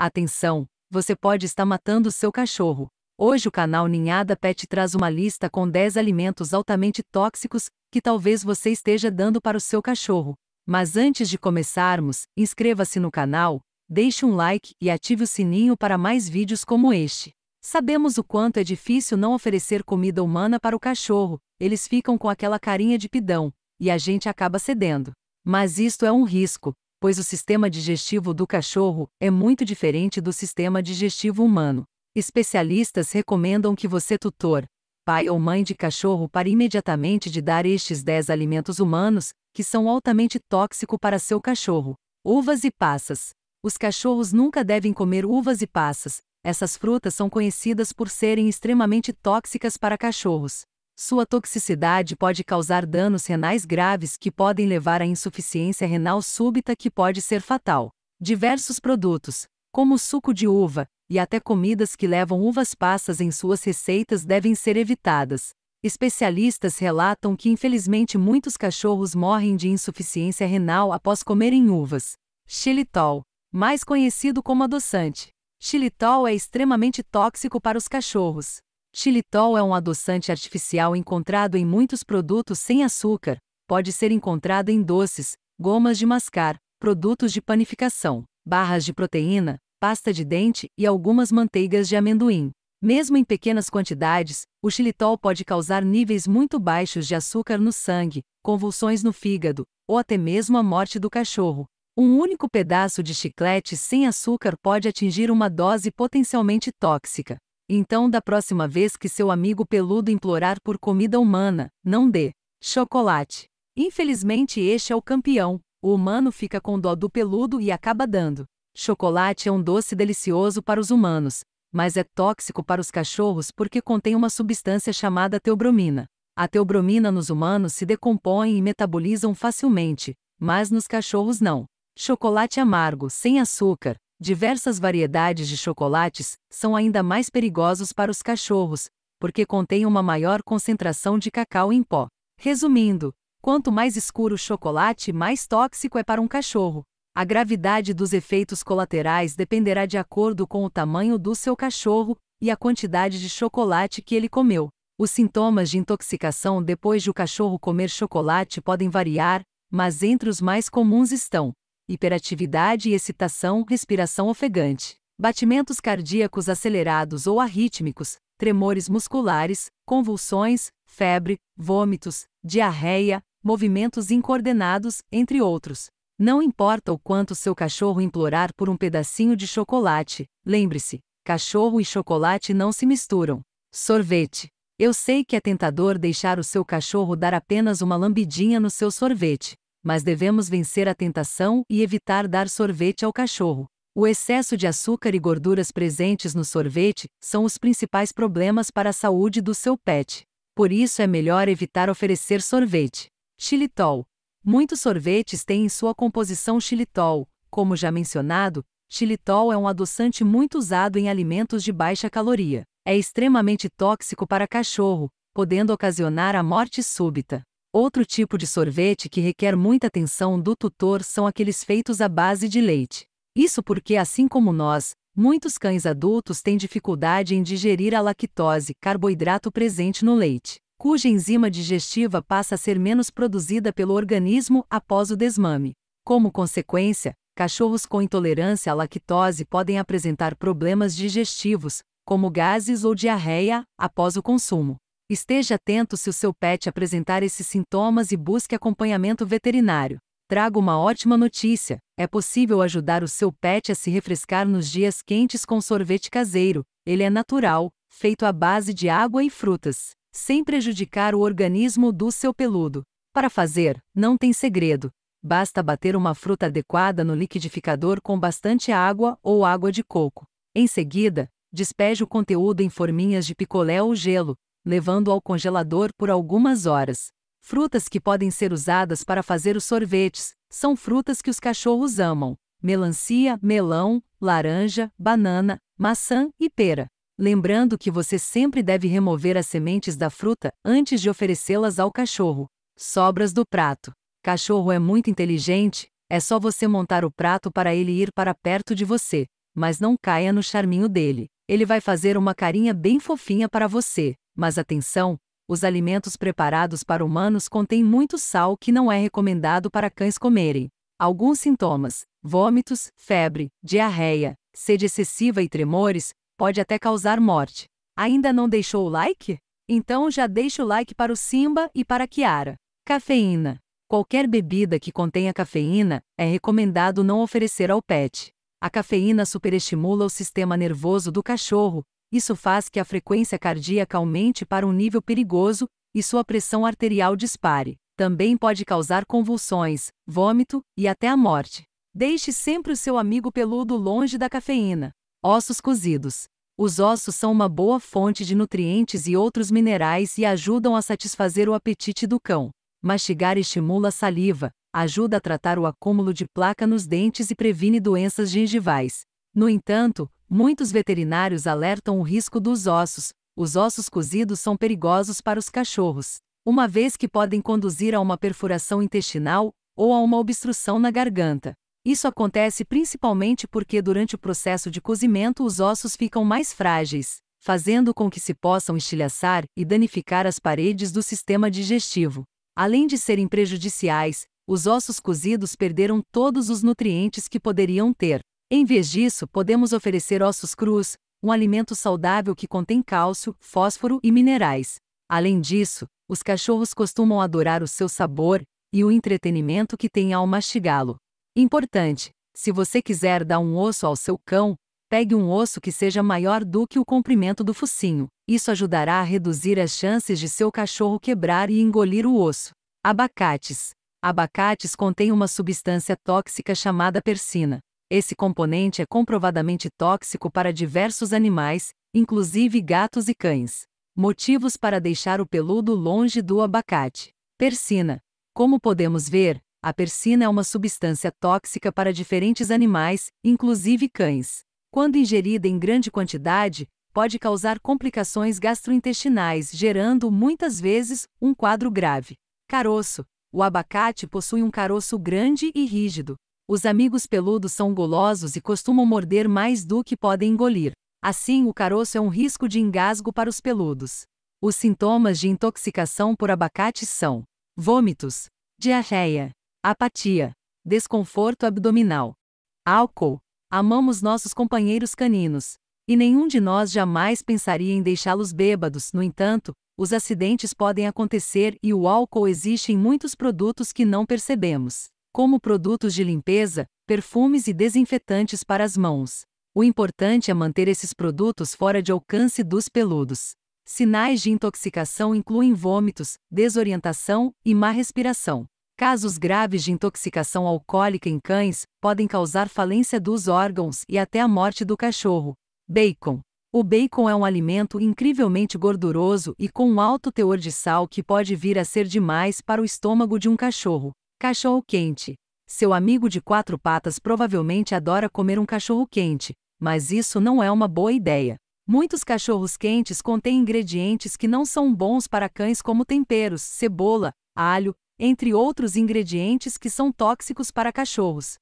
Atenção, você pode estar matando seu cachorro. Hoje o canal Ninhada Pet traz uma lista com 10 alimentos altamente tóxicos que talvez você esteja dando para o seu cachorro. Mas antes de começarmos, inscreva-se no canal, deixe um like e ative o sininho para mais vídeos como este. Sabemos o quanto é difícil não oferecer comida humana para o cachorro, eles ficam com aquela carinha de pidão, e a gente acaba cedendo. Mas isto é um risco, pois o sistema digestivo do cachorro é muito diferente do sistema digestivo humano. Especialistas recomendam que você, tutor, pai ou mãe de cachorro, pare imediatamente de dar estes 10 alimentos humanos, que são altamente tóxicos para seu cachorro. Uvas e passas. Os cachorros nunca devem comer uvas e passas. Essas frutas são conhecidas por serem extremamente tóxicas para cachorros. Sua toxicidade pode causar danos renais graves que podem levar à insuficiência renal súbita que pode ser fatal. Diversos produtos, como suco de uva, e até comidas que levam uvas passas em suas receitas devem ser evitadas. Especialistas relatam que infelizmente muitos cachorros morrem de insuficiência renal após comerem uvas. Xilitol, mais conhecido como adoçante. Xilitol é extremamente tóxico para os cachorros. Xilitol é um adoçante artificial encontrado em muitos produtos sem açúcar, pode ser encontrado em doces, gomas de mascar, produtos de panificação, barras de proteína, pasta de dente e algumas manteigas de amendoim. Mesmo em pequenas quantidades, o xilitol pode causar níveis muito baixos de açúcar no sangue, convulsões no fígado ou até mesmo a morte do cachorro. Um único pedaço de chiclete sem açúcar pode atingir uma dose potencialmente tóxica. Então, da próxima vez que seu amigo peludo implorar por comida humana, não dê chocolate. Infelizmente, este é o campeão. O humano fica com dó do peludo e acaba dando. Chocolate é um doce delicioso para os humanos, mas é tóxico para os cachorros porque contém uma substância chamada teobromina. A teobromina nos humanos se decompõe e metabolizam facilmente, mas nos cachorros não. Chocolate amargo, sem açúcar, Diversas variedades de chocolates são ainda mais perigosos para os cachorros, porque contêm uma maior concentração de cacau em pó. Resumindo, quanto mais escuro o chocolate, mais tóxico é para um cachorro. A gravidade dos efeitos colaterais dependerá de acordo com o tamanho do seu cachorro e a quantidade de chocolate que ele comeu. Os sintomas de intoxicação depois de o cachorro comer chocolate podem variar, mas entre os mais comuns estão hiperatividade e excitação, respiração ofegante, batimentos cardíacos acelerados ou arrítmicos, tremores musculares, convulsões, febre, vômitos, diarreia, movimentos incoordenados, entre outros. Não importa o quanto seu cachorro implorar por um pedacinho de chocolate, lembre-se: cachorro e chocolate não se misturam. Sorvete. Eu sei que é tentador deixar o seu cachorro dar apenas uma lambidinha no seu sorvete, mas devemos vencer a tentação e evitar dar sorvete ao cachorro. O excesso de açúcar e gorduras presentes no sorvete são os principais problemas para a saúde do seu pet. Por isso é melhor evitar oferecer sorvete. Xilitol. Muitos sorvetes têm em sua composição xilitol. Como já mencionado, xilitol é um adoçante muito usado em alimentos de baixa caloria. É extremamente tóxico para cachorro, podendo ocasionar a morte súbita. Outro tipo de sorvete que requer muita atenção do tutor são aqueles feitos à base de leite. Isso porque, assim como nós, muitos cães adultos têm dificuldade em digerir a lactose, carboidrato presente no leite, cuja enzima digestiva passa a ser menos produzida pelo organismo após o desmame. Como consequência, cachorros com intolerância à lactose podem apresentar problemas digestivos, como gases ou diarreia, após o consumo. Esteja atento se o seu pet apresentar esses sintomas e busque acompanhamento veterinário. Trago uma ótima notícia: é possível ajudar o seu pet a se refrescar nos dias quentes com sorvete caseiro. Ele é natural, feito à base de água e frutas, sem prejudicar o organismo do seu peludo. Para fazer, não tem segredo. Basta bater uma fruta adequada no liquidificador com bastante água ou água de coco. Em seguida, despeje o conteúdo em forminhas de picolé ou gelo, levando ao congelador por algumas horas. Frutas que podem ser usadas para fazer os sorvetes são frutas que os cachorros amam: melancia, melão, laranja, banana, maçã e pera. Lembrando que você sempre deve remover as sementes da fruta antes de oferecê-las ao cachorro. Sobras do prato. Cachorro é muito inteligente, é só você montar o prato para ele ir para perto de você, mas não caia no charminho dele. Ele vai fazer uma carinha bem fofinha para você. Mas atenção, os alimentos preparados para humanos contêm muito sal que não é recomendado para cães comerem. Alguns sintomas, vômitos, febre, diarreia, sede excessiva e tremores, pode até causar morte. Ainda não deixou o like? Então já deixa o like para o Simba e para a Kiara. Cafeína. Qualquer bebida que contenha cafeína é recomendado não oferecer ao pet. A cafeína superestimula o sistema nervoso do cachorro, isso faz que a frequência cardíaca aumente para um nível perigoso e sua pressão arterial dispare. Também pode causar convulsões, vômito e até a morte. Deixe sempre o seu amigo peludo longe da cafeína. Ossos cozidos. Os ossos são uma boa fonte de nutrientes e outros minerais e ajudam a satisfazer o apetite do cão. Mastigar estimula a saliva, ajuda a tratar o acúmulo de placa nos dentes e previne doenças gengivais. No entanto, Muitos veterinários alertam o risco dos ossos. Os ossos cozidos são perigosos para os cachorros, uma vez que podem conduzir a uma perfuração intestinal ou a uma obstrução na garganta. Isso acontece principalmente porque durante o processo de cozimento os ossos ficam mais frágeis, fazendo com que se possam estilhaçar e danificar as paredes do sistema digestivo. Além de serem prejudiciais, os ossos cozidos perderam todos os nutrientes que poderiam ter. Em vez disso, podemos oferecer ossos crus, um alimento saudável que contém cálcio, fósforo e minerais. Além disso, os cachorros costumam adorar o seu sabor e o entretenimento que tem ao mastigá-lo. Importante: se você quiser dar um osso ao seu cão, pegue um osso que seja maior do que o comprimento do focinho. Isso ajudará a reduzir as chances de seu cachorro quebrar e engolir o osso. Abacates. Abacates contêm uma substância tóxica chamada persina. Esse componente é comprovadamente tóxico para diversos animais, inclusive gatos e cães. Motivos para deixar o peludo longe do abacate. Persina. Como podemos ver, a persina é uma substância tóxica para diferentes animais, inclusive cães. Quando ingerida em grande quantidade, pode causar complicações gastrointestinais, gerando, muitas vezes, um quadro grave. Caroço. O abacate possui um caroço grande e rígido, os amigos peludos são gulosos e costumam morder mais do que podem engolir. Assim, o caroço é um risco de engasgo para os peludos. Os sintomas de intoxicação por abacate são vômitos, diarreia, apatia, desconforto abdominal, álcool. Amamos nossos companheiros caninos, e nenhum de nós jamais pensaria em deixá-los bêbados. No entanto, os acidentes podem acontecer e o álcool existe em muitos produtos que não percebemos como produtos de limpeza, perfumes e desinfetantes para as mãos. O importante é manter esses produtos fora de alcance dos peludos. Sinais de intoxicação incluem vômitos, desorientação e má respiração. Casos graves de intoxicação alcoólica em cães podem causar falência dos órgãos e até a morte do cachorro. Bacon. O bacon é um alimento incrivelmente gorduroso e com um alto teor de sal que pode vir a ser demais para o estômago de um cachorro. Cachorro-quente. Seu amigo de quatro patas provavelmente adora comer um cachorro-quente, mas isso não é uma boa ideia. Muitos cachorros-quentes contêm ingredientes que não são bons para cães, como temperos, cebola, alho, entre outros ingredientes que são tóxicos para cachorros.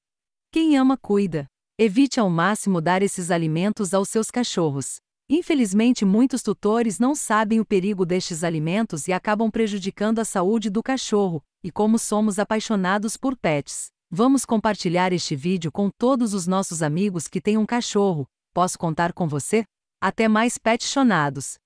Quem ama, cuida. Evite ao máximo dar esses alimentos aos seus cachorros. Infelizmente, muitos tutores não sabem o perigo destes alimentos e acabam prejudicando a saúde do cachorro, e como somos apaixonados por pets. Vamos compartilhar este vídeo com todos os nossos amigos que têm um cachorro. Posso contar com você? Até mais petchonados!